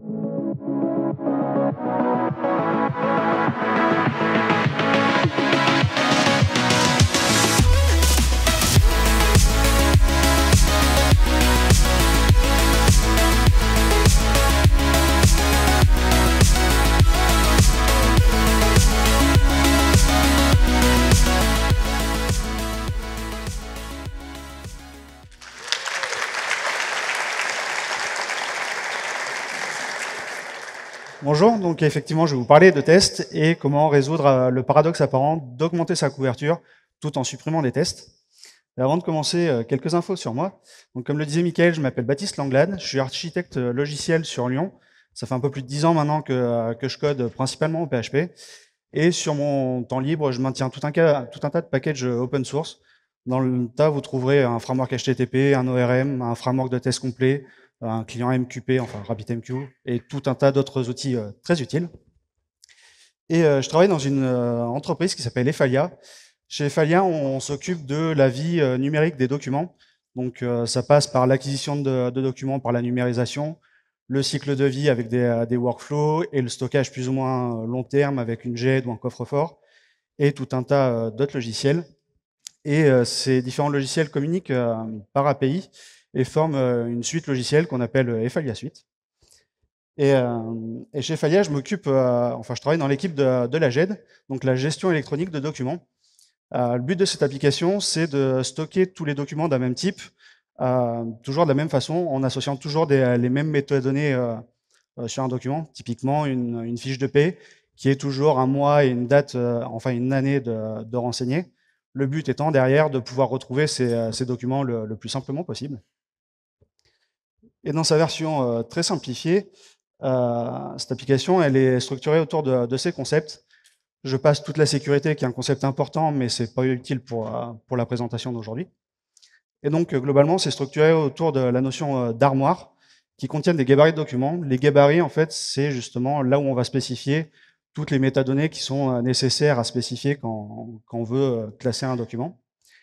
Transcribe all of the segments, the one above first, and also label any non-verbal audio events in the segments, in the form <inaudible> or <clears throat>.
thank you Bonjour, donc effectivement je vais vous parler de tests et comment résoudre euh, le paradoxe apparent d'augmenter sa couverture tout en supprimant des tests. avant de commencer, euh, quelques infos sur moi. Donc comme le disait Mickaël, je m'appelle Baptiste Langlade, je suis architecte euh, logiciel sur Lyon. Ça fait un peu plus de dix ans maintenant que, je code principalement au PHP. Et sur mon temps libre, je maintiens tout un, tout un tas de packages open source. Dans le tas, vous trouverez un framework HTTP, un ORM, un framework de test complet, un client MQP, enfin RabbitMQ, et tout un tas d'autres outils euh, très utiles. Et euh, je travaille dans une euh, entreprise qui s'appelle Efalia. Chez Efalia, on, s'occupe de la vie numérique des documents. Donc ça passe par l'acquisition de, documents, par la numérisation, le cycle de vie avec des, des, workflows et le stockage plus ou moins long terme avec une GED ou un coffre-fort et tout un tas d'autres logiciels. Et ces différents logiciels communiquent par API et forme euh, une suite logicielle qu'on appelle Efalia euh, Suite. Et, euh, chez Efalia, je m'occupe, enfin, je travaille dans l'équipe de, la GED, donc la gestion électronique de documents. le but de cette application, c'est de stocker tous les documents d'un même type, toujours de la même façon, en associant toujours les mêmes métadonnées sur un document, typiquement une, fiche de paie qui est toujours un mois et une date, enfin une année de, de renseigner. Le but étant derrière de pouvoir retrouver ces, documents le, plus simplement possible. Et dans sa version euh, très simplifiée, euh, cette application, elle est structurée autour de, ces concepts. Je passe toute la sécurité, qui est un concept important, mais c'est pas utile pour, euh, pour la présentation d'aujourd'hui. Et donc, globalement, c'est structuré autour de la notion d'armoire, qui contient des gabarits de documents. Les gabarits, en fait, c'est justement là où on va spécifier toutes les métadonnées qui sont nécessaires à spécifier quand, quand on veut classer un document.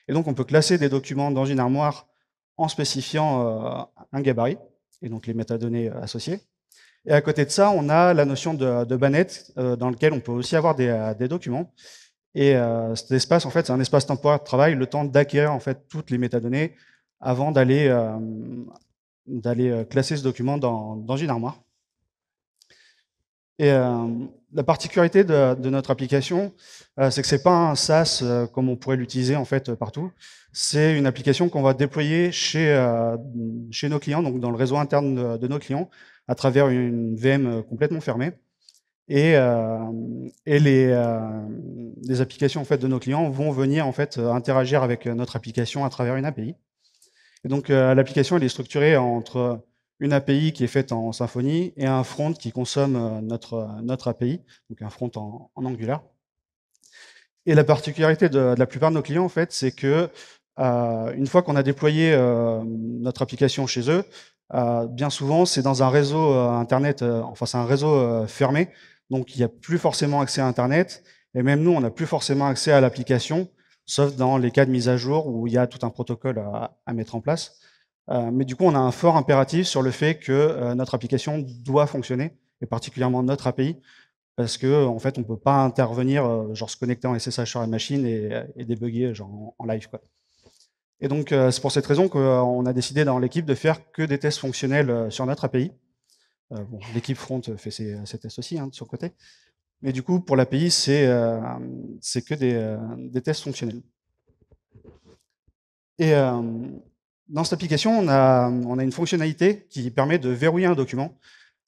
Et donc, on peut classer des documents dans une armoire en spécifiant euh, un gabarit et donc les métadonnées euh, associées. Et à côté de ça, on a la notion de, de banette euh, dans lequel on peut aussi avoir des, documents. Et cet espace, en fait, c'est un espace temporaire de travail, le temps d'acquérir en fait toutes les métadonnées avant d'aller d'aller classer ce document dans une armoire. Et euh, la particularité de, notre application, euh, c'est que c'est pas un SaaS euh, comme on pourrait l'utiliser en fait partout. C'est une application qu'on va déployer chez chez nos clients, donc dans le réseau interne de, nos clients, à travers une VM complètement fermée. Et, les, les applications en fait de nos clients vont venir en fait interagir avec notre application à travers une API. Et donc l'application elle est structurée entre une API qui est faite en Symfony et un front qui consomme euh, notre, euh, notre API, donc un front en, en Angular. Et la particularité de, la plupart de nos clients, en fait, c'est que euh, une fois qu'on a déployé notre application chez eux, bien souvent, c'est dans un réseau Internet, enfin, c'est un réseau fermé, donc il n'y a plus forcément accès à Internet, et même nous, on n'a plus forcément accès à l'application, sauf dans les cas de mise à jour où il y a tout un protocole à mettre en place. Euh, mais du coup, on a un fort impératif sur le fait que euh, notre application doit fonctionner, et particulièrement notre API, parce que en fait, on peut pas intervenir, euh, genre se connecter en SSH sur la machine et, débugger genre en, live. Quoi. Et donc, c'est pour cette raison qu'on a décidé dans l'équipe de faire que des tests fonctionnels sur notre API. l'équipe front fait ses, tests aussi hein, de son côté. Mais du coup, pour l'API, c'est que des, des, tests fonctionnels. Et dans cette application, on a, on a, une fonctionnalité qui permet de verrouiller un document.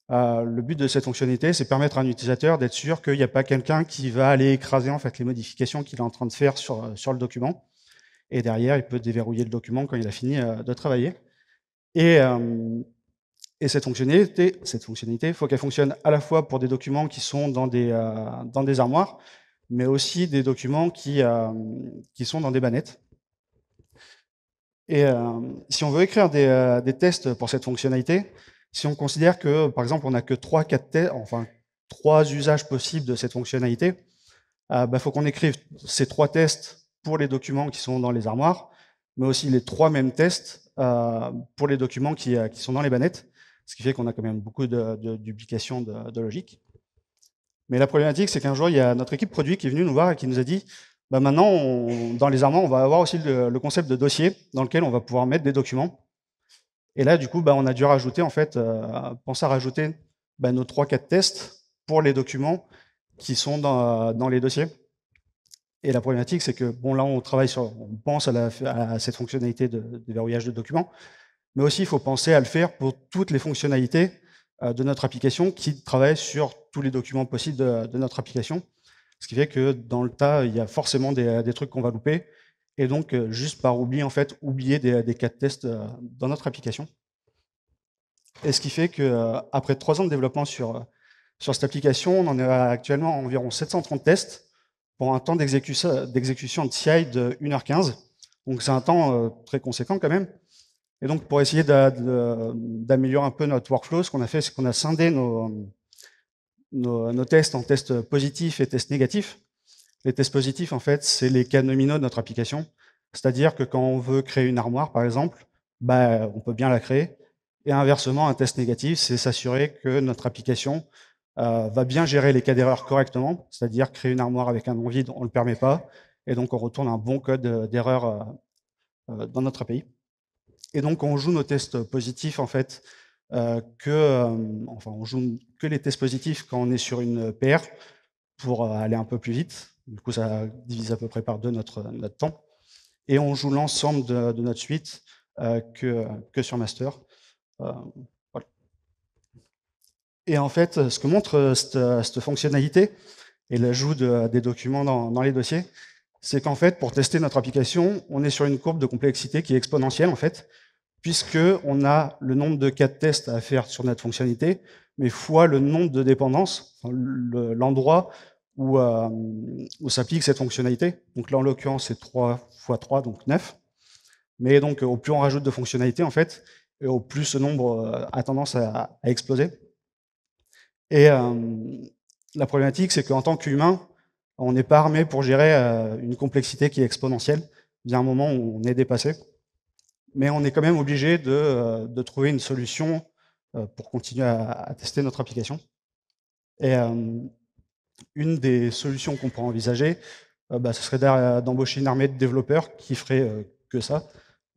Euh, le but de cette fonctionnalité, c'est permettre à un utilisateur d'être sûr qu'il n'y a pas quelqu'un qui va aller écraser en fait les modifications qu'il est en train de faire sur, euh, sur, le document. Et derrière, il peut déverrouiller le document quand il a fini euh, de travailler. Et, cette fonctionnalité, cette fonctionnalité, il faut qu'elle fonctionne à la fois pour des documents qui sont dans des, dans des armoires, mais aussi des documents qui, qui sont dans des bannettes. Et euh, si on veut écrire euh, des, tests pour cette fonctionnalité, si on considère que, par exemple, on n'a que trois quatre tests, enfin, trois usages possibles de cette fonctionnalité, il euh, bah, faut qu'on écrive ces trois tests pour les documents qui sont dans les armoires, mais aussi les trois mêmes tests pour les documents qui, qui, sont dans les bannettes, ce qui fait qu'on a quand même beaucoup de, duplication de, de, logique. Mais la problématique, c'est qu'un jour, il y a notre équipe produit qui est venue nous voir et qui nous a dit bah, maintenant, dans les armements, on va avoir aussi le, concept de dossier dans lequel on va pouvoir mettre des documents. Et là, du coup, bah, on a dû rajouter, en fait, euh, penser à rajouter bah, nos 3-4 tests pour les documents qui sont dans, les dossiers. Et la problématique, c'est que, bon, là, on travaille sur, on pense à, cette fonctionnalité de, verrouillage de documents, mais aussi, il faut penser à le faire pour toutes les fonctionnalités euh, de notre application qui travaillent sur tous les documents possibles de notre application. Ce qui fait que dans le tas, il y a forcément des, trucs qu'on va louper. Et donc, euh, juste par oubli, en fait, oublier des, cas de test euh, dans notre application. Et ce qui fait que euh, après trois ans de développement sur, sur cette application, on en est actuellement à environ 730 tests pour un temps d'exécution de CI de 1h15. Donc c'est un temps très conséquent quand même. Et donc pour essayer d'améliorer un peu notre workflow, ce qu'on a fait, c'est qu'on a scindé nos, nos, tests en test positifs et tests négatifs. Les tests positifs, en fait, c'est les cas nominaux de notre application. C'est-à-dire que quand on veut créer une armoire, par exemple, bah, on peut bien la créer. Et inversement, un test négatif, c'est s'assurer que notre application euh, va bien gérer les cas d'erreur correctement, c'est-à-dire créer une armoire avec un nom vide, on ne le permet pas, et donc on retourne un bon code euh, d'erreur euh, dans notre API. Et donc on joue nos tests positifs en fait, que, enfin on joue que les tests positifs quand on est sur une paire pour euh, aller un peu plus vite. Du coup, ça divise à peu près par deux notre, temps. Et on joue l'ensemble de, notre suite euh, que, que, sur master. Euh, et en fait, ce que montre cette, fonctionnalité et l'ajout des documents dans, les dossiers, c'est qu'en fait, pour tester notre application, on est sur une courbe de complexité qui est exponentielle, en fait, puisque on a le nombre de cas de test à faire sur notre fonctionnalité mais fois le nombre de dépendances, l'endroit euh, où, s'applique cette fonctionnalité. Donc là, en l'occurrence, c'est 3 fois 3, donc 9. Mais donc, au plus on rajoute de fonctionnalités, en fait, et au plus ce nombre euh, a tendance à, exploser. Et euh, la problématique, c'est qu'en tant qu'humain, on n'est pas armé pour gérer une complexité qui est exponentielle. Il y a un moment où on est dépassé. Mais on est quand même obligé de, de trouver une solution euh, pour continuer à, tester notre application. Et euh, une des solutions qu'on pourrait envisager, euh, bah, ce serait d'embaucher une armée de développeurs qui ferait que ça.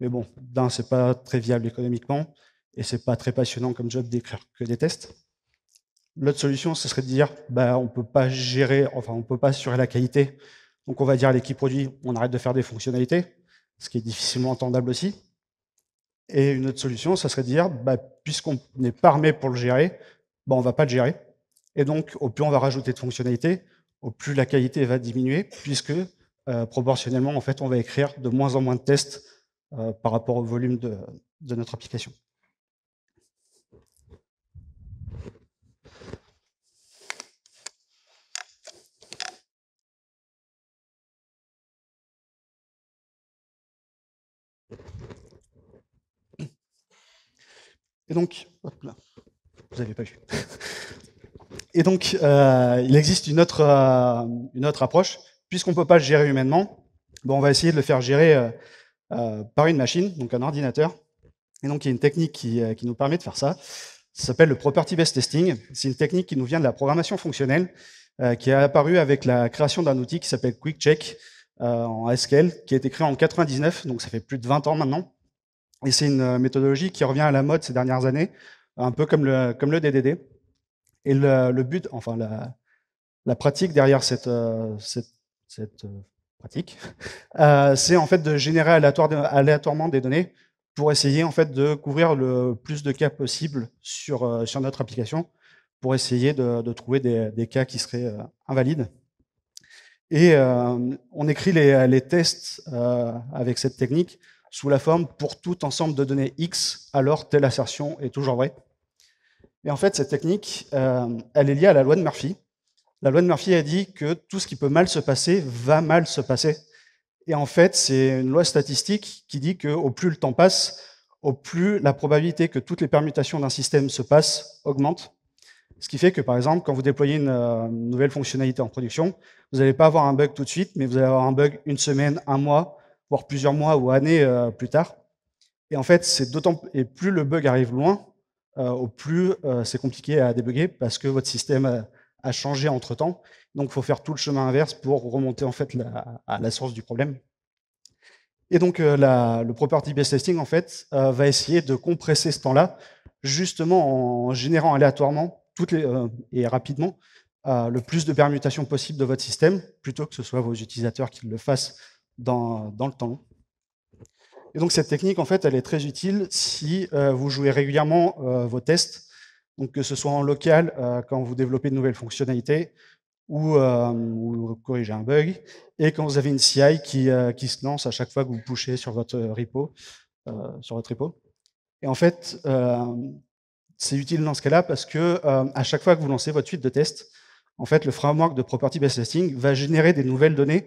Mais bon, d'un, c'est pas très viable économiquement et c'est pas très passionnant comme job d'écrire que des tests. L'autre solution, ce serait de dire, bah, on peut pas gérer, enfin, on peut pas assurer la qualité. Donc, on va dire à l'équipe produit, on arrête de faire des fonctionnalités, ce qui est difficilement entendable aussi. Et une autre solution, ça serait de dire, bah, puisqu'on n'est pas armé pour le gérer, bah, on ne va pas le gérer. Et donc, au plus on va rajouter de fonctionnalités, au plus la qualité va diminuer, puisque euh, proportionnellement, en fait, on va écrire de moins en moins de tests euh, par rapport au volume de notre application. Et donc, vous n'avez pas vu. <laughs> Et donc, euh, il existe une autre, euh, une autre approche. Puisqu'on ne peut pas le gérer humainement, bon, on va essayer de le faire gérer euh, par une machine, donc un ordinateur. Et donc, il y a une technique qui, nous permet de faire ça. Ça s'appelle le property-based testing. C'est une technique qui nous vient de la programmation fonctionnelle, qui est apparue avec la création d'un outil qui s'appelle QuickCheck en SQL, qui a été créé en 99, donc ça fait plus de 20 ans maintenant. Et c'est une euh, méthodologie qui revient à la mode ces dernières années, un peu comme le, comme le DDD. Et le, but, enfin la, la pratique derrière cette, euh, cette, cette euh, pratique, <laughs> c'est en fait de générer aléatoirement des données pour essayer en fait de couvrir le plus de cas possible sur, sur notre application, pour essayer de, de trouver des, des, cas qui seraient invalides. Et on écrit les, les tests avec cette technique sous la forme pour tout ensemble de données X, alors telle assertion est toujours vraie. Et en fait, cette technique, euh, elle est liée à la loi de Murphy. La loi de Murphy a dit que tout ce qui peut mal se passer va mal se passer. Et en fait, c'est une loi statistique qui dit qu'au plus le temps passe, au plus la probabilité que toutes les permutations d'un système se passent augmente. Ce qui fait que, par exemple, quand vous déployez une euh, nouvelle fonctionnalité en production, vous n'allez pas avoir un bug tout de suite, mais vous allez avoir un bug une semaine, un mois, voire plusieurs mois ou années euh, plus tard. Et en fait, c'est d'autant et plus le bug arrive loin, euh, au plus euh, c'est compliqué à débugger parce que votre système a, changé entre temps. Donc, il faut faire tout le chemin inverse pour remonter en fait à la source du problème. Et donc, le property-based testing en fait va essayer de compresser ce temps-là, justement en générant aléatoirement toutes les, et rapidement le plus de permutations possibles de votre système, plutôt que ce soit vos utilisateurs qui le fassent dans, le temps Et donc cette technique, en fait, elle est très utile si euh, vous jouez régulièrement euh, vos tests, donc que ce soit en local euh, quand vous développez de nouvelles fonctionnalités ou, ou corrigez un bug, et quand vous avez une CI qui, se lance à chaque fois que vous pushez sur votre repo. sur votre repo. Et en fait, c'est utile dans ce cas-là parce que à chaque fois que vous lancez votre suite de tests, en fait, le framework de Property Based Testing va générer des nouvelles données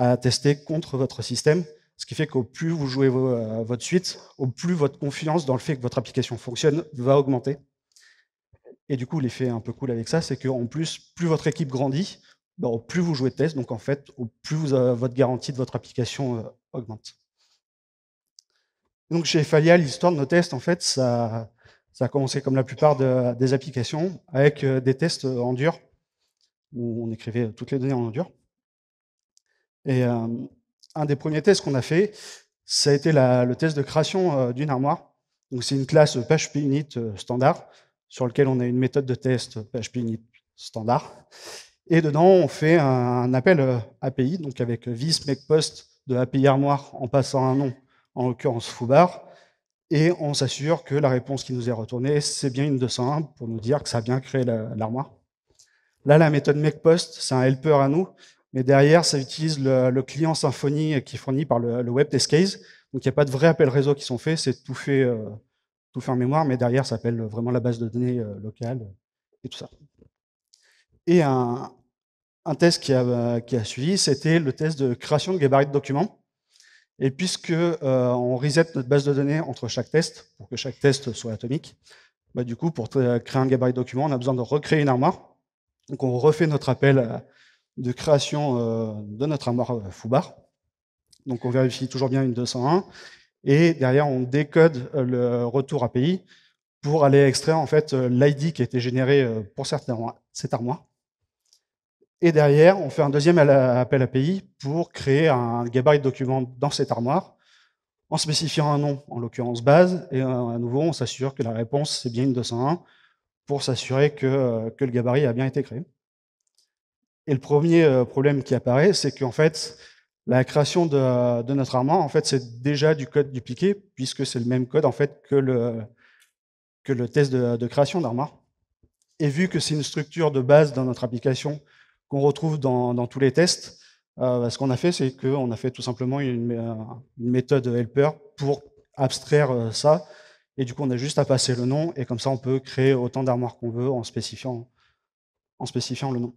à tester contre votre système. Ce qui fait qu'au plus vous jouez euh, votre suite, au plus votre confiance dans le fait que votre application fonctionne va augmenter. Et du coup, l'effet un peu cool avec ça, c'est qu'en plus, plus votre équipe grandit, ben, au plus vous jouez de tests, donc en fait, au plus euh, votre garantie de votre application euh, augmente. Donc chez Falia, l'histoire de nos tests, en fait, ça, ça a commencé comme la plupart des applications, avec des tests en dur, où on écrivait toutes les données en dur. Et euh, un des premiers tests qu'on a fait, ça a été le test de création euh, d'une armoire. Donc c'est une classe PHP init euh, standard sur lequel on a une méthode de test PHP init standard. Et dedans, on fait un appel API, donc avec vis make post de API armoire en passant un nom, en l'occurrence foobar, et on s'assure que la réponse qui nous est retournée, c'est bien une 201 pour nous dire que ça a bien créé l'armoire. Là, la méthode make c'est un helper à nous mais derrière, ça utilise le, client Symfony euh, qui est fourni par le, web test case. Donc, il n'y a pas de vrais appels réseau qui sont faits, c'est tout fait, euh, en mémoire, mais derrière, ça appelle vraiment la base de données euh, locale et tout ça. Et un, test qui a, suivi, c'était le test de création de gabarit de documents. Et puisque on reset notre base de données entre chaque test, pour que chaque test soit atomique, bah, du coup, pour créer un gabarit de document, on a besoin de recréer une armoire. Donc, on refait notre appel de création euh, de notre armoire euh, Foubar. Donc on vérifie toujours bien une 201 et derrière on décode euh, le retour API pour aller extraire en fait l'ID qui a été généré pour cette armoire. Et derrière, on fait un deuxième appel API pour créer un gabarit de document dans cette armoire en spécifiant un nom, en l'occurrence base, et à nouveau, on s'assure que la réponse, c'est bien une 201 pour s'assurer que le gabarit a bien été créé. Et le premier euh, problème qui apparaît, c'est qu'en fait, la création de, notre armoire, en fait, c'est déjà du code dupliqué, puisque c'est le même code en fait que le, test de, création d'armoire. Et vu que c'est une structure de base dans notre application qu'on retrouve dans, tous les tests, euh, ce qu'on a fait, c'est qu'on a fait tout simplement une, euh, une, méthode helper pour abstraire ça. Et du coup, on a juste à passer le nom, et comme ça, on peut créer autant d'armoires qu'on veut en spécifiant, en spécifiant le nom.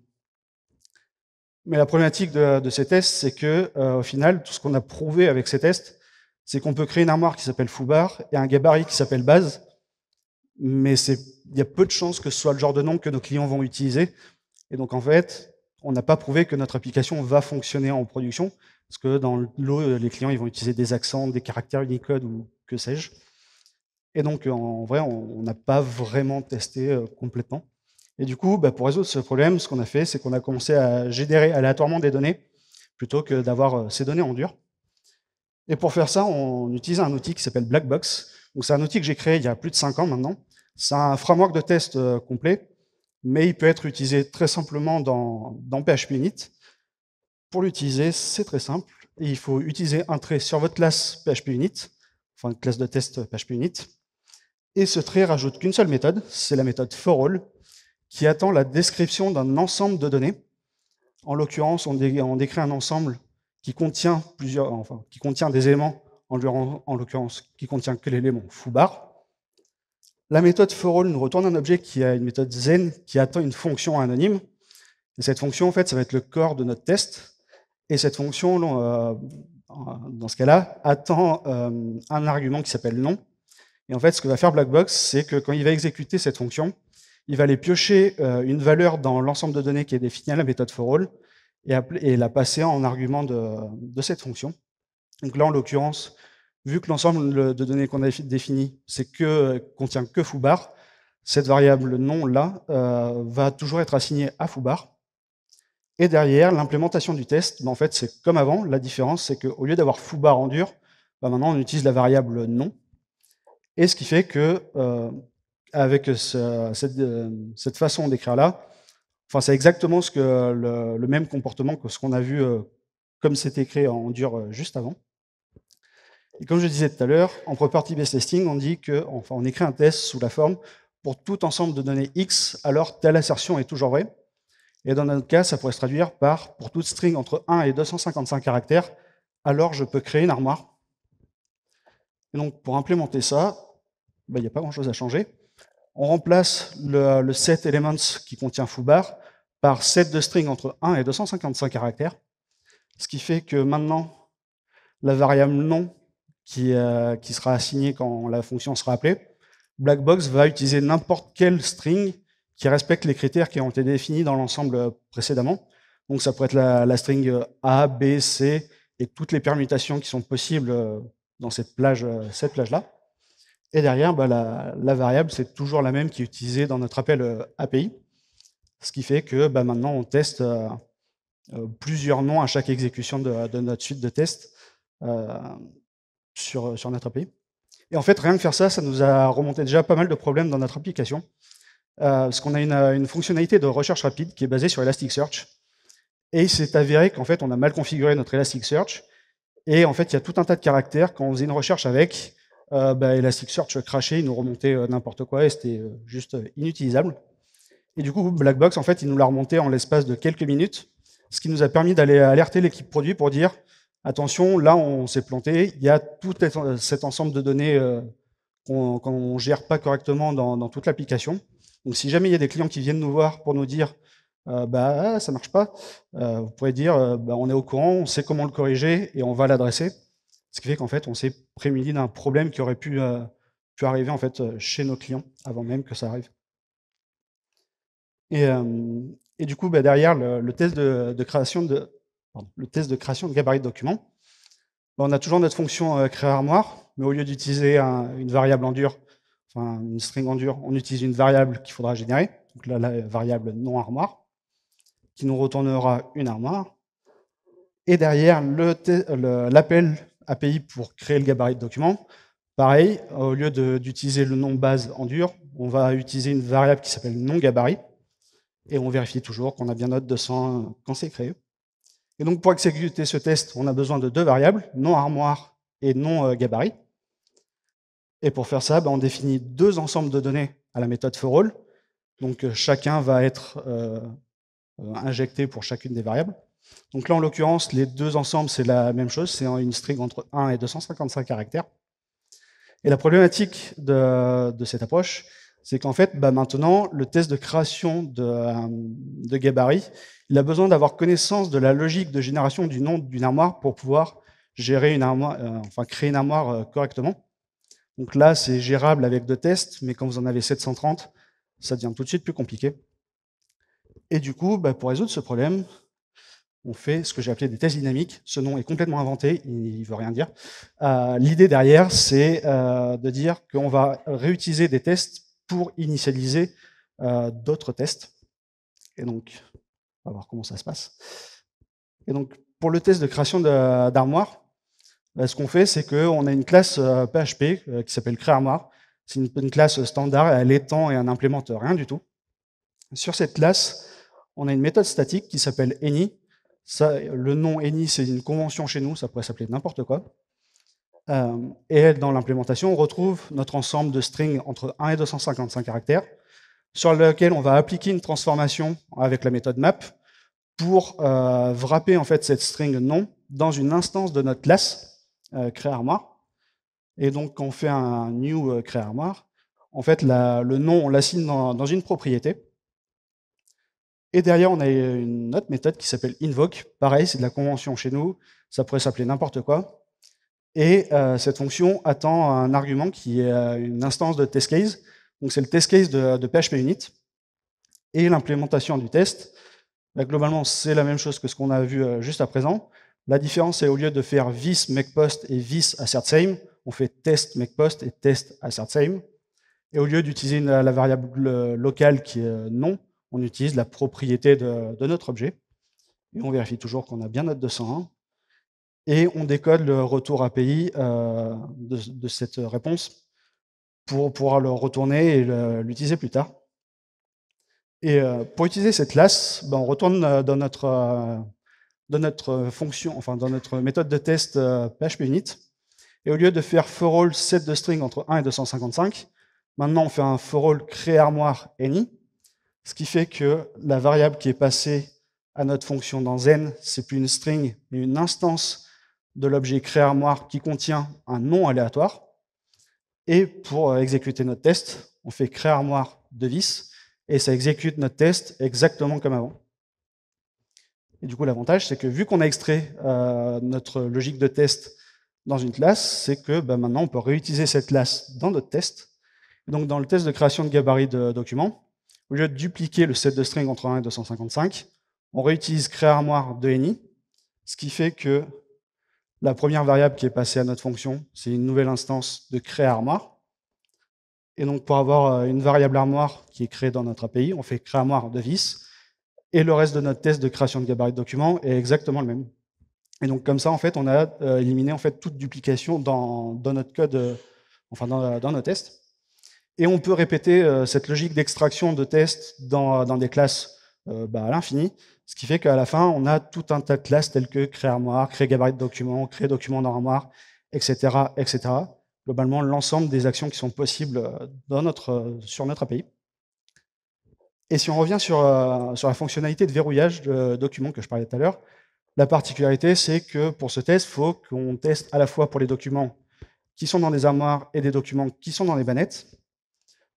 Mais la problématique de, ces tests, c'est que euh, au final, tout ce qu'on a prouvé avec ces tests, c'est qu'on peut créer une armoire qui s'appelle foobar et un gabarit qui s'appelle base, mais il y a peu de chances que ce soit le genre de nom que nos clients vont utiliser. Et donc en fait, on n'a pas prouvé que notre application va fonctionner en production, parce que dans l'eau, les clients ils vont utiliser des accents, des caractères Unicode ou que sais-je. Et donc en vrai, on n'a pas vraiment testé euh, complètement. Et du coup, bah, pour résoudre ce problème, ce qu'on a fait, c'est qu'on a commencé à générer aléatoirement des données plutôt que d'avoir euh, ces données en dur. Et pour faire ça, on utilise un outil qui s'appelle Blackbox. C'est un outil que j'ai créé il y a plus de 5 ans maintenant. C'est un framework de test euh, complet, mais il peut être utilisé très simplement dans, dans Unit. Pour l'utiliser, c'est très simple. il faut utiliser un trait sur votre classe PHP Unit, enfin une classe de test PHP Unit. Et ce trait rajoute qu'une seule méthode, c'est la méthode forAll, qui attend la description d'un ensemble de données. En l'occurrence, on, décrit un ensemble qui contient plusieurs, enfin, qui contient des éléments, en, l'occurrence, qui contient que l'élément foobar. La méthode forAll nous retourne un objet qui a une méthode zen qui attend une fonction anonyme. Et cette fonction, en fait, ça va être le corps de notre test. Et cette fonction, euh, dans ce cas-là, attend euh, un argument qui s'appelle nom. Et en fait, ce que va faire Blackbox, c'est que quand il va exécuter cette fonction, il va aller piocher euh, une valeur dans l'ensemble de données qui est définie à la méthode forAll et, et la passer en argument de, cette fonction. Donc là, en l'occurrence, vu que l'ensemble de données qu'on a défini c'est que contient que foobar, cette variable nom là euh, va toujours être assignée à foobar. Et derrière, l'implémentation du test, ben, en fait, c'est comme avant. La différence, c'est qu'au lieu d'avoir foobar en dur, ben, maintenant on utilise la variable nom. Et ce qui fait que euh, avec euh, cette, façon d'écrire-là, enfin, c'est exactement le, même comportement que ce qu'on a vu euh, comme c'était écrit en dur euh, juste avant. Et comme je disais tout à l'heure, en property-based testing, on dit que, on écrit un test sous la forme pour tout ensemble de données X, alors telle assertion est toujours vraie. Et dans notre cas, ça pourrait se traduire par pour toute string entre 1 et 255 caractères, alors je peux créer une armoire. Et donc, pour implémenter ça, bah, il n'y a pas grand-chose à changer on remplace le, set elements qui contient foobar par set de string entre 1 et 255 caractères, ce qui fait que maintenant, la variable nom qui, euh, qui sera assignée quand la fonction sera appelée, Blackbox va utiliser n'importe quel string qui respecte les critères qui ont été définis dans l'ensemble précédemment. Donc ça pourrait être la, string A, B, C et toutes les permutations qui sont possibles euh, dans cette plage, cette plage-là. Et derrière, bah, la, variable, c'est toujours la même qui est utilisée dans notre appel euh, API. Ce qui fait que bah, maintenant, on teste euh, euh, plusieurs noms à chaque exécution de, notre suite de tests sur, notre API. Et en fait, rien que faire ça, ça nous a remonté déjà pas mal de problèmes dans notre application. parce qu'on a une, une, fonctionnalité de recherche rapide qui est basée sur Elasticsearch. Et il s'est avéré qu'en fait, on a mal configuré notre Elasticsearch. Et en fait, il y a tout un tas de caractères. Quand on faisait une recherche avec, euh, bah, Elasticsearch crachait, il nous remontait euh, n'importe quoi et c'était euh, juste inutilisable. Et du coup, Blackbox, en fait, il nous l'a remonté en l'espace de quelques minutes, ce qui nous a permis d'aller alerter l'équipe produit pour dire attention, là, on s'est planté, il y a tout cet ensemble de données qu'on ne gère pas correctement dans, toute l'application. Donc, si jamais il y a des clients qui viennent nous voir pour nous dire euh, bah, ça marche pas, vous pouvez dire bah, on est au courant, on sait comment le corriger et on va l'adresser. Ce qui fait qu'en fait, on s'est prémunis d'un problème qui aurait pu, euh, arriver en fait euh, chez nos clients avant même que ça arrive. Et, euh, du coup, bah, derrière le, test de, création de le test de création de gabarit de document, bah, on a toujours notre fonction créer armoire, mais au lieu d'utiliser une variable en dur, enfin une string en dur, on utilise une variable qu'il faudra générer, donc la variable non armoire, qui nous retournera une armoire. Et derrière l'appel API pour créer le gabarit de document. Pareil, au lieu d'utiliser le nom base en dur, on va utiliser une variable qui s'appelle non gabarit et on vérifie toujours qu'on a bien notre 200 quand c'est créé. Et donc pour exécuter ce test, on a besoin de deux variables, non armoire et non euh, gabarit. Et pour faire ça, bah, on définit deux ensembles de données à la méthode forAll. Donc euh, chacun va être euh, injecté pour chacune des variables. Donc là, en l'occurrence, les deux ensembles, c'est la même chose, c'est une string entre 1 et 255 caractères. Et la problématique de, cette approche, c'est qu'en fait, bah maintenant, le test de création de, euh, de gabarit, il a besoin d'avoir connaissance de la logique de génération du nom d'une armoire pour pouvoir gérer une armoire, euh, enfin créer une armoire euh, correctement. Donc là, c'est gérable avec deux tests, mais quand vous en avez 730, ça devient tout de suite plus compliqué. Et du coup, bah, pour résoudre ce problème, on fait ce que j'ai appelé des tests dynamiques. Ce nom est complètement inventé, il ne veut rien dire. Euh, l'idée derrière, c'est euh, de dire qu'on va réutiliser des tests pour initialiser euh, d'autres tests. Et donc, on va voir comment ça se passe. Et donc, pour le test de création d'armoire, bah, ce qu'on fait, c'est qu'on a une classe PHP qui s'appelle CréArmoire. C'est une, classe standard, elle étend et elle n'implémente rien du tout. Sur cette classe, on a une méthode statique qui s'appelle any, le nom ENI, c'est une convention chez nous, ça pourrait s'appeler n'importe quoi. Euh, et dans l'implémentation, on retrouve notre ensemble de strings entre 1 et 255 caractères, sur lequel on va appliquer une transformation avec la méthode map pour euh, wrapper en fait cette string nom dans une instance de notre classe euh, créarmoire. Et donc, quand on fait un new euh, créarmoire, en fait, le nom, on l'assigne dans une propriété. Et derrière, on a une autre méthode qui s'appelle invoke. Pareil, c'est de la convention chez nous, ça pourrait s'appeler n'importe quoi. Et euh, cette fonction attend un argument qui est euh, une instance de test case. Donc c'est le test case de, PHP Unit Et l'implémentation du test, bah, globalement, c'est la même chose que ce qu'on a vu euh, juste à présent. La différence, c'est au lieu de faire vis makePost post et vis assert same, on fait test makePost post et test assert same. Et au lieu d'utiliser la variable locale qui est non, on utilise la propriété de, notre objet, et on vérifie toujours qu'on a bien notre 201, et on décode le retour API euh, de, cette réponse pour pouvoir le retourner et l'utiliser plus tard. Et euh, pour utiliser cette classe, ben, on retourne euh, dans notre, notre fonction, enfin dans notre méthode de test PHP et au lieu de faire for all set de string entre 1 et 255, maintenant on fait un for all any, ce qui fait que la variable qui est passée à notre fonction dans Zen, c'est plus une string, mais une instance de l'objet créarmoire qui contient un nom aléatoire. Et pour euh, exécuter notre test, on fait créarmoire de vis, et ça exécute notre test exactement comme avant. Et du coup, l'avantage, c'est que vu qu'on a extrait euh, notre logique de test dans une classe, c'est que bah, maintenant, on peut réutiliser cette classe dans notre test. Donc, dans le test de création de gabarit de document, au lieu de dupliquer le set de string entre 1 et 255, on réutilise créer-armoire de any, ce qui fait que la première variable qui est passée à notre fonction, c'est une nouvelle instance de créer-armoire. Et donc, pour avoir euh, une variable armoire qui est créée dans notre API, on fait créArmoire de vis, et le reste de notre test de création de gabarit de document est exactement le même. Et donc, comme ça, en fait, on a euh, éliminé en fait toute duplication dans, notre code, euh, enfin dans nos tests. Et on peut répéter euh, cette logique d'extraction de tests dans, euh, des classes euh, bah, à l'infini, ce qui fait qu'à la fin, on a tout un tas de classes telles que créer armoire, créer gabarit de documents, créer document dans armoire, etc., Globalement, l'ensemble des actions qui sont possibles sur notre API. Et si on revient sur, la fonctionnalité de verrouillage de documents que je parlais tout à l'heure, la particularité, c'est que pour ce test, il faut qu'on teste à la fois pour les documents qui sont dans des armoires et des documents qui sont dans les bannettes.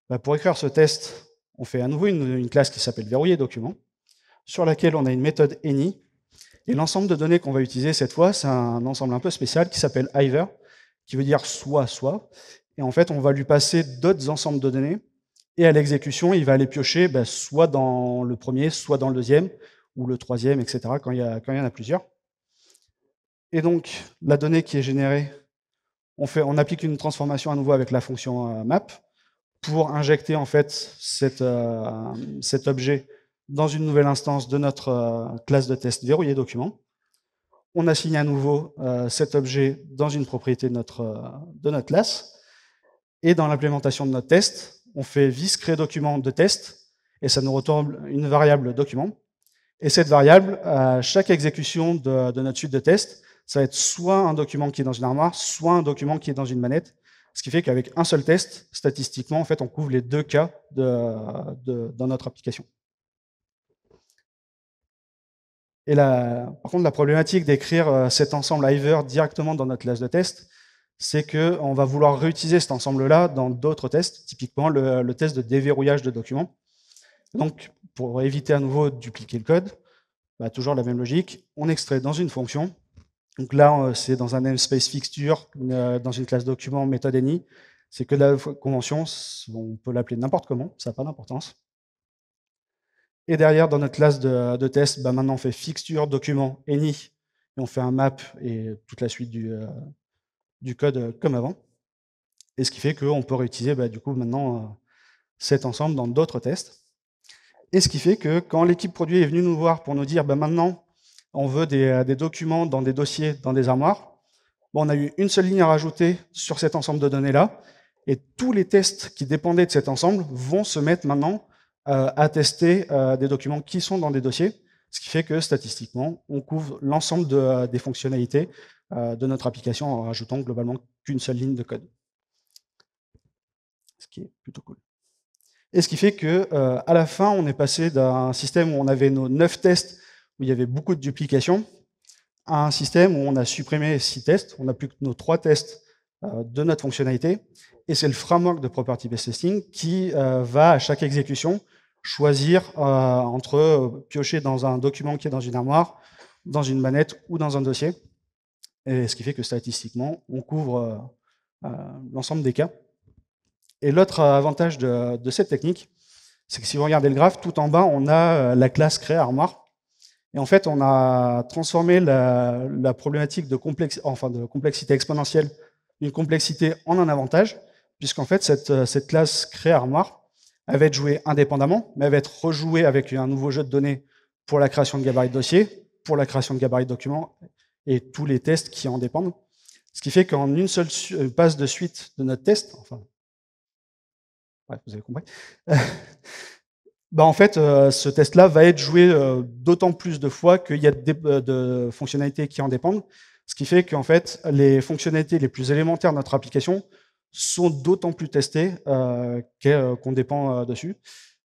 Bah, pour écrire ce test, on fait à nouveau une, classe qui s'appelle verrouiller document, sur laquelle on a une méthode any, et l'ensemble de données qu'on va utiliser cette fois, c'est un ensemble un peu spécial qui s'appelle either, qui veut dire soit, soit, et en fait, on va lui passer d'autres ensembles de données, et à l'exécution, il va aller piocher bah, soit dans le premier, soit dans le deuxième, ou le troisième, etc., quand il y, en a plusieurs. Et donc, la donnée qui est générée, on, fait, on applique une transformation à nouveau avec la fonction euh, map pour injecter en fait euh, cet objet dans une nouvelle instance de notre euh, classe de test verrouillé document. On assigne à nouveau euh, cet objet dans une propriété de notre, de notre classe. Et dans l'implémentation de notre test, on fait vis créer document de test et ça nous retourne une variable document. Et cette variable, à chaque exécution de, de notre suite de test, ça va être soit un document qui est dans une armoire, soit un document qui est dans une manette ce qui fait qu'avec un seul test, statistiquement, en fait, on couvre les deux cas dans notre application. Et par contre, la problématique d'écrire euh, cet ensemble Iver directement dans notre classe de test, c'est qu'on va vouloir réutiliser cet ensemble-là dans d'autres tests, typiquement le, test de déverrouillage de documents. Donc, pour éviter à nouveau de dupliquer le code, bah, toujours la même logique, on extrait dans une fonction donc là, euh, c'est dans un namespace fixture, euh, dans une classe document méthode any. C'est que la convention, on peut l'appeler n'importe comment, ça n'a pas d'importance. Et derrière, dans notre classe de, test, bah, maintenant on fait fixture, document, any, et on fait un map et toute la suite du, euh, du code comme avant. Et ce qui fait qu'on peut réutiliser bah, du coup maintenant cet ensemble dans d'autres tests. Et ce qui fait que quand l'équipe produit est venue nous voir pour nous dire bah, maintenant on veut euh, des, documents dans des dossiers, dans des armoires. Bon, on a eu une seule ligne à rajouter sur cet ensemble de données-là, et tous les tests qui dépendaient de cet ensemble vont se mettre maintenant euh, à tester euh, des documents qui sont dans des dossiers, ce qui fait que statistiquement, on couvre l'ensemble des fonctionnalités de notre application en rajoutant globalement qu'une seule ligne de code. Ce qui est plutôt cool. Et ce qui fait que à la fin, on est passé d'un système où on avait nos neuf tests où il y avait beaucoup de duplications, à un système où on a supprimé six tests, on n'a plus que nos trois tests euh, de notre fonctionnalité, et c'est le framework de property-based testing qui euh, va à chaque exécution choisir euh, entre piocher dans un document qui est dans une armoire, dans une manette ou dans un dossier, et ce qui fait que statistiquement, on couvre l'ensemble des cas. Et l'autre avantage de, cette technique, c'est que si vous regardez le graphe, tout en bas, on a la classe créé-armoire, et en fait, on a transformé la, problématique de, complexité exponentielle d'une complexité en un avantage, puisqu'en fait, cette, euh, classe créée armoire, elle va être jouée indépendamment, mais elle va être rejouée avec un nouveau jeu de données pour la création de gabarits de dossiers, pour la création de gabarits de documents et tous les tests qui en dépendent. Ce qui fait qu'en une seule euh, passe de suite de notre test, enfin, vous avez compris, <laughs> Bah, en fait, euh, ce test-là va être joué euh, d'autant plus de fois qu'il y a euh, de, fonctionnalités qui en dépendent, ce qui fait qu'en fait, les fonctionnalités les plus élémentaires de notre application sont d'autant plus testées qu'on dépend dessus,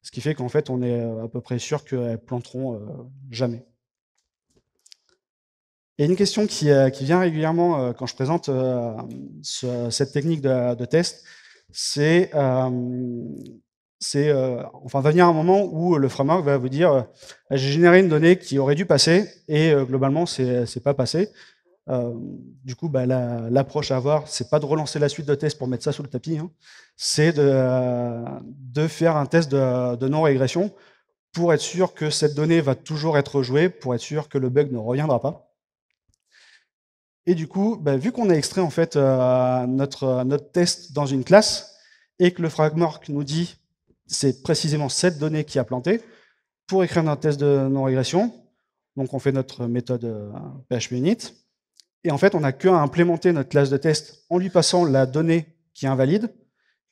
ce qui fait qu'en fait, on est à peu près sûr qu'elles planteront jamais. Et une question qui, vient régulièrement quand je présente cette technique de test, c'est c'est, euh, enfin, va venir un moment où euh, le framework va vous dire, euh, j'ai généré une donnée qui aurait dû passer et globalement, c'est, c'est pas passé. du coup, bah, l'approche à avoir, c'est pas de relancer la suite de tests pour mettre ça sous le tapis, hein. c'est de, faire un test de, non-régression pour être sûr que cette donnée va toujours être jouée, pour être sûr que le bug ne reviendra pas. Et du coup, bah, vu qu'on a extrait en fait notre, notre test dans une classe et que le framework nous dit c'est précisément cette donnée qui a planté pour écrire notre test de non-régression. Donc on fait notre méthode PHP euh, Et en fait, on n'a qu'à implémenter notre classe de test en lui passant la donnée qui est invalide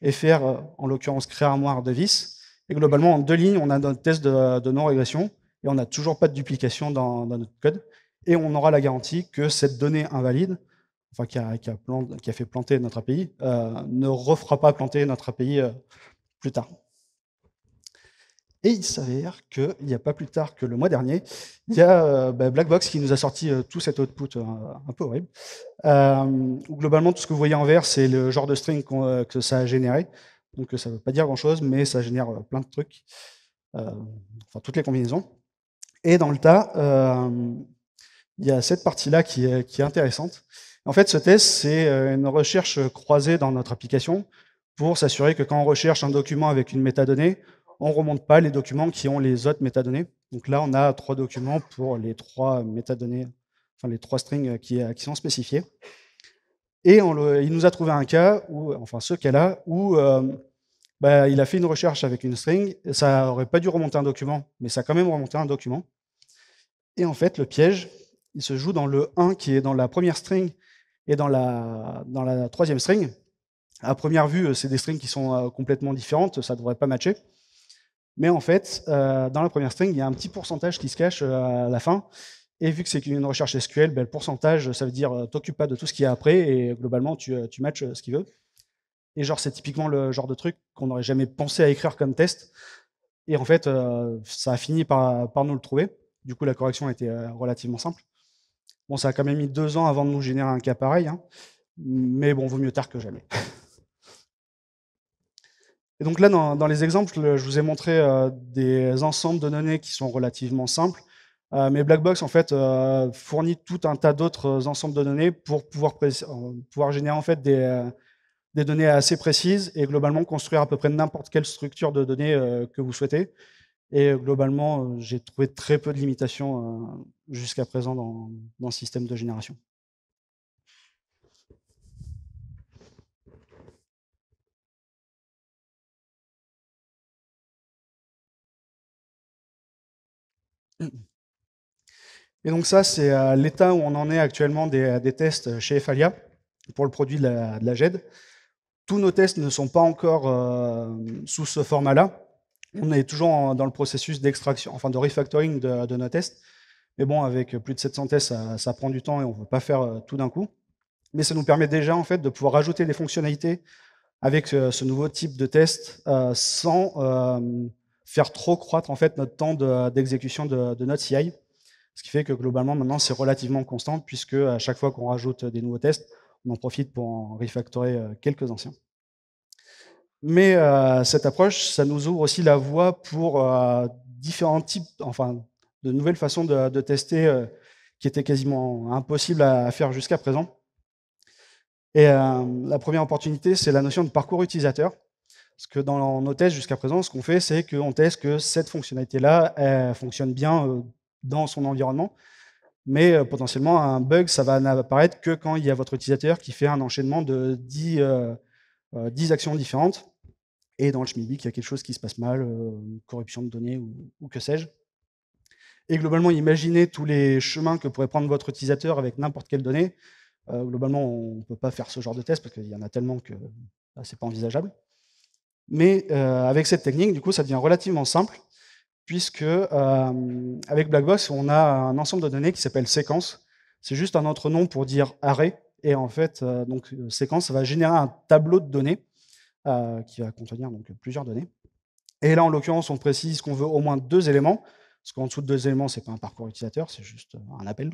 et faire, euh, en l'occurrence, créer un armoire de vis. Et globalement, en deux lignes, on a notre test de, non-régression et on n'a toujours pas de duplication dans, notre code. Et on aura la garantie que cette donnée invalide, enfin qui a, fait planter notre API, euh, ne refera pas planter notre API plus tard. Et il s'avère qu'il n'y a pas plus tard que le mois dernier, il y a euh, bah, Blackbox qui nous a sorti euh, tout cet output euh, un peu horrible. globalement, tout ce que vous voyez en vert, c'est le genre de string que ça a généré. Donc ça ne veut pas dire grand-chose, mais ça génère plein de trucs, enfin toutes les combinaisons. Et dans le tas, il y a cette partie-là qui, est intéressante. En fait, ce test, c'est une recherche croisée dans notre application pour s'assurer que quand on recherche un document avec une métadonnée, on ne remonte pas les documents qui ont les autres métadonnées. Donc là, on a trois documents pour les trois métadonnées, enfin les trois strings qui, euh, sont spécifiés. Et il nous a trouvé un cas, où, enfin ce cas-là, où euh, bah, il a fait une recherche avec une string. ça n'aurait pas dû remonter un document, mais ça a quand même remonté un document. Et en fait, le piège, il se joue dans le 1 qui est dans la première string et dans la, dans la troisième string. À première vue, c'est des strings qui sont euh, complètement différentes, ça ne devrait pas matcher. Mais en fait, euh, dans la première string, il y a un petit pourcentage qui se cache euh, à la fin. Et vu que c'est une recherche SQL, ben, le pourcentage, ça veut dire euh, t'occupe pas de tout ce qu'il y a après et globalement, tu, matches ce qu'il veut. Et genre, c'est typiquement le genre de truc qu'on n'aurait jamais pensé à écrire comme test. Et en fait, ça a fini par, nous le trouver. Du coup, la correction a été relativement simple. Bon, ça a quand même mis deux ans avant de nous générer un cas pareil. Hein. Mais bon, vaut mieux tard que jamais. <laughs> Et donc là, dans, les exemples, je vous ai montré euh, des ensembles de données qui sont relativement simples. Euh, mais Blackbox, en fait, euh, fournit tout un tas d'autres ensembles de données pour pouvoir, générer en fait des, données assez précises et globalement construire à peu près n'importe quelle structure de données que vous souhaitez. Et globalement, j'ai trouvé très peu de limitations jusqu'à présent dans, dans le système de génération. <clears throat> Et donc ça, c'est euh, l'état où on en est actuellement des, euh, tests euh, chez Efalia pour le produit de la, de GED. Tous nos tests ne sont pas encore sous ce format-là. On est toujours dans le processus d'extraction, enfin de refactoring de, nos tests. Mais bon, avec plus de 700 tests, ça, prend du temps et on ne peut pas faire tout d'un coup. Mais ça nous permet déjà en fait de pouvoir ajouter des fonctionnalités avec ce nouveau type de test sans faire trop croître en fait notre temps d'exécution de, notre CI. Ce qui fait que globalement, maintenant, c'est relativement constant, puisque à chaque fois qu'on rajoute des nouveaux tests, on en profite pour en refactorer euh, quelques anciens. Mais euh, cette approche, ça nous ouvre aussi la voie pour euh, différents types, enfin, de nouvelles façons de, tester qui étaient quasiment impossibles à faire jusqu'à présent. Et la première opportunité, c'est la notion de parcours utilisateur. Parce que dans nos tests jusqu'à présent, ce qu'on fait, c'est qu'on teste que cette fonctionnalité-là fonctionne bien euh, dans son environnement. Mais euh, potentiellement, un bug, ça va apparaître que quand il y a votre utilisateur qui fait un enchaînement de 10, euh, actions différentes. Et dans le schmibic, il y a quelque chose qui se passe mal, corruption de données ou, que sais-je. Et globalement, imaginez tous les chemins que pourrait prendre votre utilisateur avec n'importe quelle donnée. globalement, on ne peut pas faire ce genre de test parce qu'il y en a tellement que bah, ce n'est pas envisageable. Mais euh, avec cette technique, du coup, ça devient relativement simple, puisque euh, avec Blackbox, on a un ensemble de données qui s'appelle séquence. C'est juste un autre nom pour dire arrêt. Et en fait, euh, donc séquence va générer un tableau de données qui va contenir donc plusieurs données. Et là, en l'occurrence, on précise qu'on veut au moins deux éléments, parce qu'en dessous de deux éléments, ce n'est pas un parcours utilisateur, c'est juste un appel,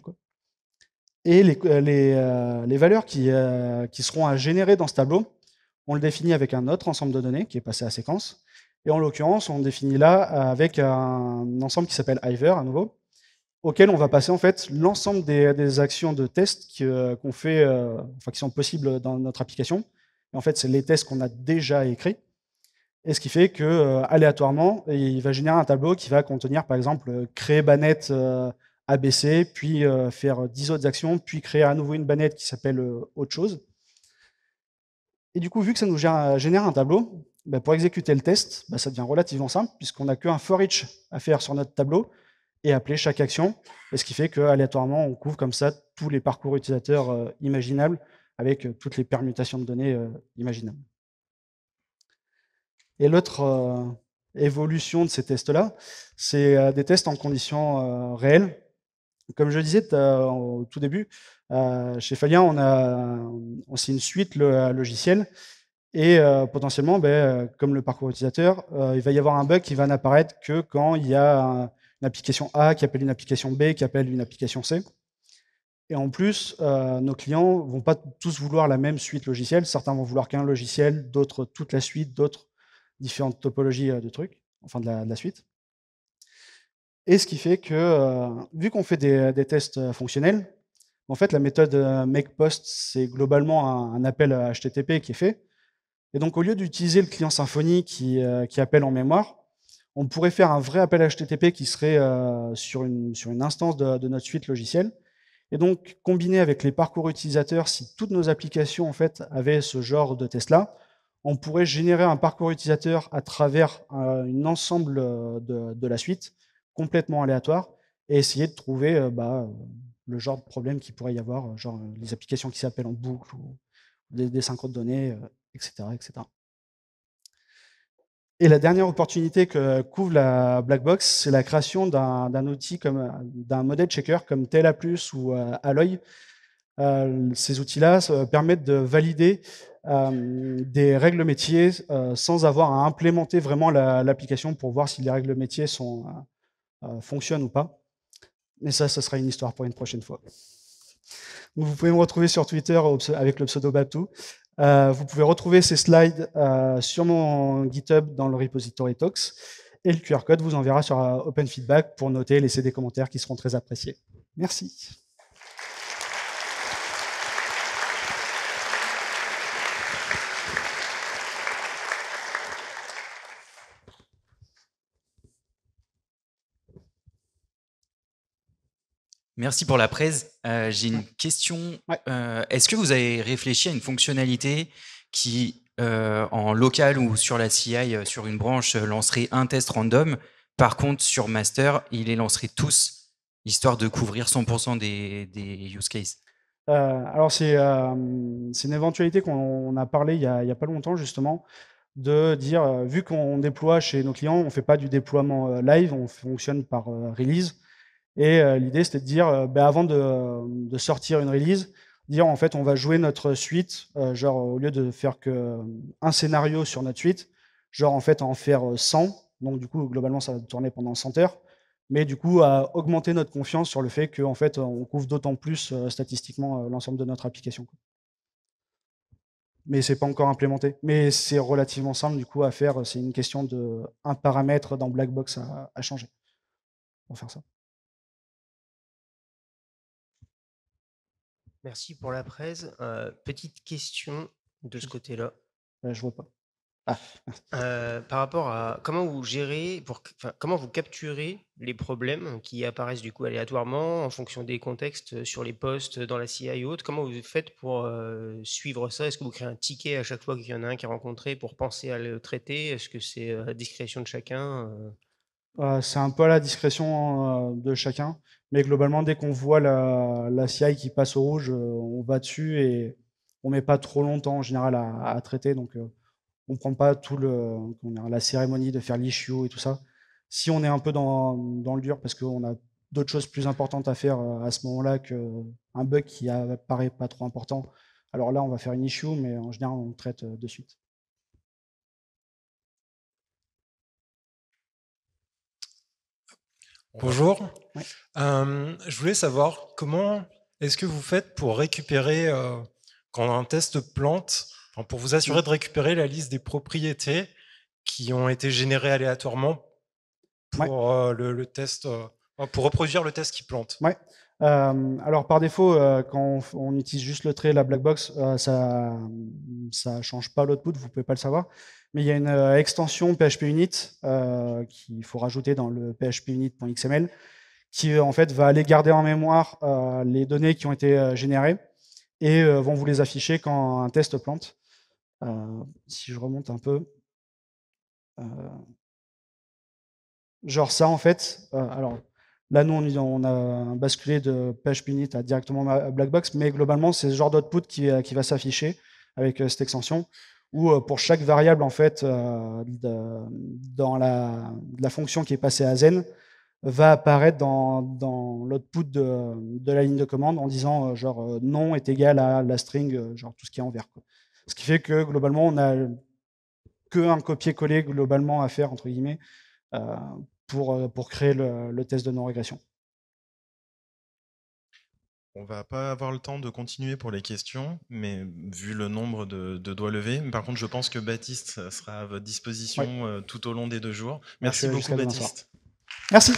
Et les, valeurs qui seront à générer dans ce tableau, on le définit avec un autre ensemble de données qui est passé à séquence. Et en l'occurrence, on définit là avec un ensemble qui s'appelle Iver à nouveau, auquel on va passer en fait l'ensemble des, actions de test euh, qu'on fait, euh, enfin, qui sont possibles dans notre application. Et en fait, c'est les tests qu'on a déjà écrits. Et ce qui fait que euh, aléatoirement, il va générer un tableau qui va contenir, par exemple, créer bannette ABC, puis faire 10 autres actions, puis créer à nouveau une bannette qui s'appelle autre chose. Et du coup, vu que ça nous euh, génère un tableau, bah, pour exécuter le test, bah, ça devient relativement simple, puisqu'on n'a qu'un for each à faire sur notre tableau et appeler chaque action, ce qui fait qu'aléatoirement, on couvre comme ça tous les parcours utilisateurs euh, imaginables avec euh, toutes les permutations de données imaginables. Et l'autre évolution de ces tests-là, c'est des tests en conditions réelles, comme je le disais au tout début, euh, chez Falien, on a aussi une suite euh, logicielle. Et euh, potentiellement, ben, comme le parcours utilisateur, il va y avoir un bug qui va n'apparaître que quand il y a une application A qui appelle une application B, qui appelle une application C. Et en plus, nos clients vont pas tous vouloir la même suite logicielle. Certains vont vouloir qu'un logiciel, d'autres toute la suite, d'autres différentes topologies de trucs, enfin de la suite. Et ce qui fait que, euh, vu qu'on fait des, euh, tests euh, fonctionnels, en fait, la méthode make-post, c'est globalement un, appel HTTP qui est fait. Et donc, au lieu d'utiliser le client Symfony qui, qui, appelle en mémoire, on pourrait faire un vrai appel HTTP qui serait sur, une, sur une instance de, notre suite logicielle. Et donc, combiné avec les parcours utilisateurs, si toutes nos applications en fait avaient ce genre de test-là, on pourrait générer un parcours utilisateur à travers un, ensemble de, de, la suite complètement aléatoire et essayer de trouver euh, bah, euh, le genre de problème qu'il pourrait y avoir, euh, genre les applications qui s'appellent en boucle ou des, des de données, etc., etc. Et la dernière opportunité que couvre la black box, c'est la création d'un outil comme d'un modèle checker comme Plus ou Alloy. ces outils-là permettent de valider des règles métiers sans avoir à implémenter vraiment l'application pour voir si les règles métiers sont, euh, fonctionne ou pas. Mais ça, ce sera une histoire pour une prochaine fois. vous pouvez me retrouver sur Twitter avec le pseudo Baptou, euh, vous pouvez retrouver ces slides euh, sur mon GitHub dans le repository Talks. Et le QR code vous enverra sur Feedback pour noter et laisser des commentaires qui seront très appréciés. Merci. Merci pour la presse. Euh, j'ai une question. Euh, est-ce que vous avez réfléchi à une fonctionnalité qui, euh, en local ou sur la CI, sur une branche, lancerait un test random Par contre, sur master, il les lancerait tous, histoire de couvrir 100% des, use cases Alors, c'est une éventualité qu'on a parlé il n'y a, a, pas longtemps, justement de dire, vu qu'on déploie chez nos clients, on ne fait pas du déploiement live, on fonctionne par release. Et euh, l'idée, c'était de dire, euh, bah, avant de, sortir une release, dire en fait, on va jouer notre suite, euh, genre au lieu de faire qu'un un scénario sur notre suite, genre en fait, en faire 100. Donc du coup, globalement, ça va tourner pendant 100 heures. Mais du coup, à augmenter notre confiance sur le fait qu'en fait, on couvre d'autant plus statistiquement l'ensemble de notre application. Mais Mais c'est pas encore implémenté. Mais c'est relativement simple du coup à faire. C'est une question de un paramètre dans Blackbox à, à changer pour faire ça. Merci pour la presse. Euh, petite question de ce mmh. côté-là. je vois pas. Ah. Euh, par rapport à comment vous gérez, pour, comment vous capturez les problèmes qui apparaissent du coup aléatoirement en fonction des contextes euh, sur les postes dans la CIA et autres, comment vous faites pour suivre ça Est-ce que vous créez un ticket à chaque fois qu'il y en a un qui est rencontré pour penser à le traiter Est-ce que c'est à la discrétion de chacun bah, C'est un peu à la discrétion de chacun. Mais globalement, dès qu'on voit la, CI qui passe au rouge, euh, on va dessus et on ne met pas trop longtemps en général à, traiter. Donc, euh, on ne prend pas tout le, la cérémonie de faire l'issue et tout ça. Si on est un peu dans, le dur, parce qu'on a d'autres choses plus importantes à faire euh, à ce moment-là qu'un bug qui paraît pas trop important, alors là, on va faire une issue, mais en général, on traite de suite. Bonjour. je voulais savoir comment est-ce que vous faites pour récupérer, euh, quand un test plante, pour vous assurer mmh. de récupérer la liste des propriétés qui ont été générées aléatoirement pour euh, le, test, euh, pour reproduire le test qui plante. Ouais. alors par défaut, quand on, utilise juste le trait, la black box, ça ne change pas l'output, vous ne pouvez pas le savoir mais il y a une euh, extension PHP Unit euh, qu'il faut rajouter dans le phpunit.xml qui euh, en fait va aller garder en mémoire les données qui ont été générées et vont vous les afficher quand un test plante. si je remonte un peu, genre ça en fait. alors là nous on, a basculé de PHP Unit à directement Blackbox, mais globalement c'est ce genre d'output qui va s'afficher avec cette extension où euh, pour chaque variable en fait euh, dans la, fonction qui est passée à zen va apparaître dans, l'output de, la ligne de commande en disant euh, genre non est égal à la string genre tout ce qui est en vert ce qui fait que globalement on a qu'un copier-coller globalement à faire entre guillemets pour, pour créer le test de non-régression. On va pas avoir le temps de continuer pour les questions, mais vu le nombre de, doigts levés. Par contre, je pense que Baptiste sera à votre disposition euh, tout au long des deux jours. Merci beaucoup, Baptiste. Merci.